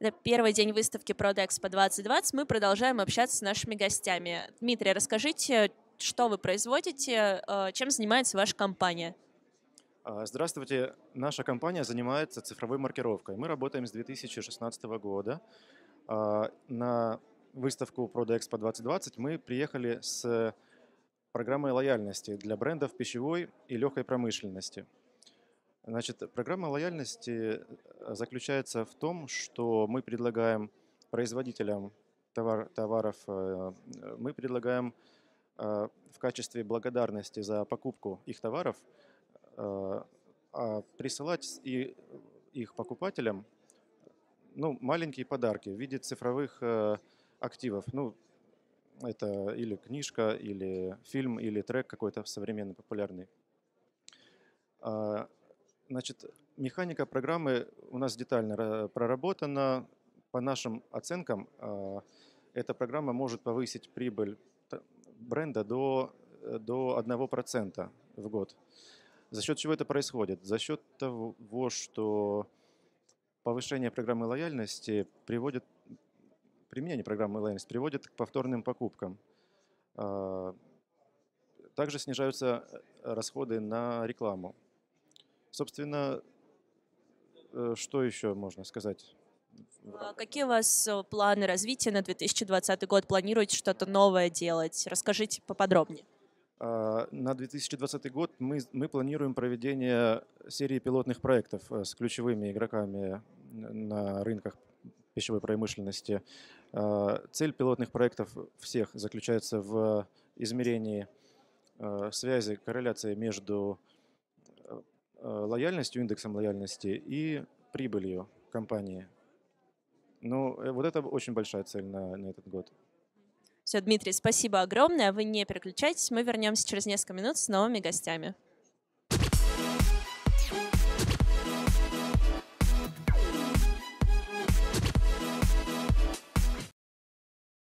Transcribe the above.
на первый день выставки Продэкспо 2020 мы продолжаем общаться с нашими гостями. Дмитрий, расскажите, что вы производите, э, чем занимается ваша компания? А, здравствуйте. Наша компания занимается цифровой маркировкой. Мы работаем с 2016 года. А, на выставку Prodex по 2020 мы приехали с программой лояльности для брендов пищевой и легкой промышленности – Значит, программа лояльности э, заключается в том, что мы предлагаем производителям товар, товаров, э, э, мы предлагаем в качестве благодарности за покупку их товаров а присылать и их покупателям ну, маленькие подарки в виде цифровых активов. Ну, это или книжка, или фильм, или трек какой-то современный, популярный а, Значит, механика программы у нас детально проработана. По нашим оценкам, а, эта программа может повысить прибыль бренда до, до 1% в год. За счет чего это происходит? За счет того, что повышение программы лояльности приводит, применение программы лояльности приводит к повторным покупкам. А, также снижаются э, расходы на рекламу. Собственно, э, что еще можно сказать? А какие у вас э, планы развития на 2020 год? Планируете что-то новое делать? Расскажите поподробнее. А, на 2020 год мы, мы планируем проведение серии пилотных проектов э, с ключевыми игроками на рынках пищевой промышленности. А, цель пилотных проектов всех заключается в измерении связи, корреляции между Э, лояльностью, индексом лояльности и прибылью компании. Ну, э, вот это очень большая цель на, на этот год. Все, Дмитрий, спасибо огромное. Вы не переключайтесь. Мы вернемся через несколько минут с новыми гостями.